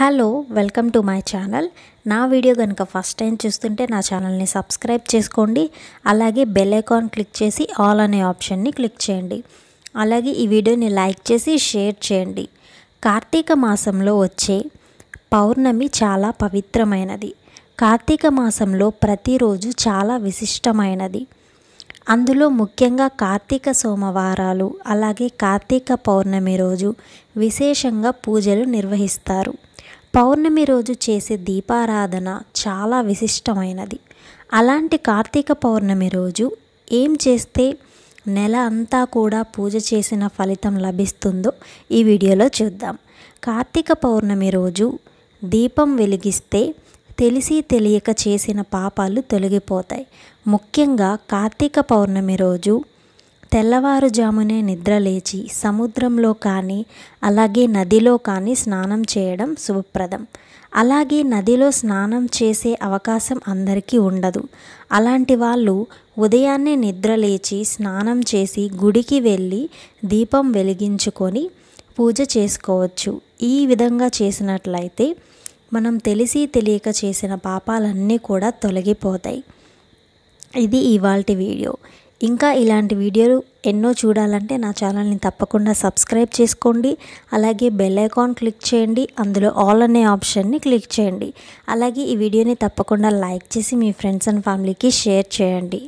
hello welcome to my channel నా video కనుక first time చూస్తుంటే నా ఛానల్ని సబ్స్క్రైబ్ చేసుకోండి అలాగే బెల్ ఐకాన్ క్లిక్ చేసి ఆల్ అనే ఆప్షన్ని క్లిక్ చేయండి అలాగే ఈ వీడియోని లైక్ చేసి షేర్ చేయండి కార్తీక మాసంలో వచ్చే పౌర్ణమి చాలా పవిత్రమైనది కార్తీక మాసంలో ప్రతిరోజు చాలా విశిష్టమైనది అందులో ముఖ్యంగా కార్తీక సోమవారాలు అలాగే కార్తీక పౌర్ణమి రోజు విశేషంగా పూజలు నిర్వహిస్తారు పౌర్ణమి రోజు చేసే దీపారాధన చాలా విశిష్టమైనది అలాంటి కార్తీక పౌర్ణమి రోజు ఏం చేస్తే నెల అంతా కూడా పూజ చేసిన ఫలితం లభిస్తుందో ఈ వీడియోలో చూద్దాం కార్తీక పౌర్ణమి రోజు దీపం వెలిగిస్తే తెలిసి తెలియక చేసిన పాపాలు తొలగిపోతాయి ముఖ్యంగా కార్తీక పౌర్ణమి రోజు తెల్లవారుజామునే నిద్రలేచి సముద్రంలో కానీ అలాగే నదిలో కానీ స్నానం చేయడం శుభప్రదం అలాగే నదిలో స్నానం చేసే అవకాశం అందరికీ ఉండదు అలాంటి వాళ్ళు ఉదయాన్నే నిద్రలేచి స్నానం చేసి గుడికి వెళ్ళి దీపం వెలిగించుకొని పూజ చేసుకోవచ్చు ఈ విధంగా చేసినట్లయితే మనం తెలిసి తెలియక చేసిన పాపాలన్నీ కూడా తొలగిపోతాయి ఇది ఇవాల్టి వీడియో ఇంకా ఇలాంటి వీడియోలు ఎన్నో చూడాలంటే నా ఛానల్ని తప్పకుండా సబ్స్క్రైబ్ చేసుకోండి అలాగే బెల్ ఐకాన్ క్లిక్ చేయండి అందులో ఆల్ అనే ఆప్షన్ని క్లిక్ చేయండి అలాగే ఈ వీడియోని తప్పకుండా లైక్ చేసి మీ ఫ్రెండ్స్ అండ్ ఫ్యామిలీకి షేర్ చేయండి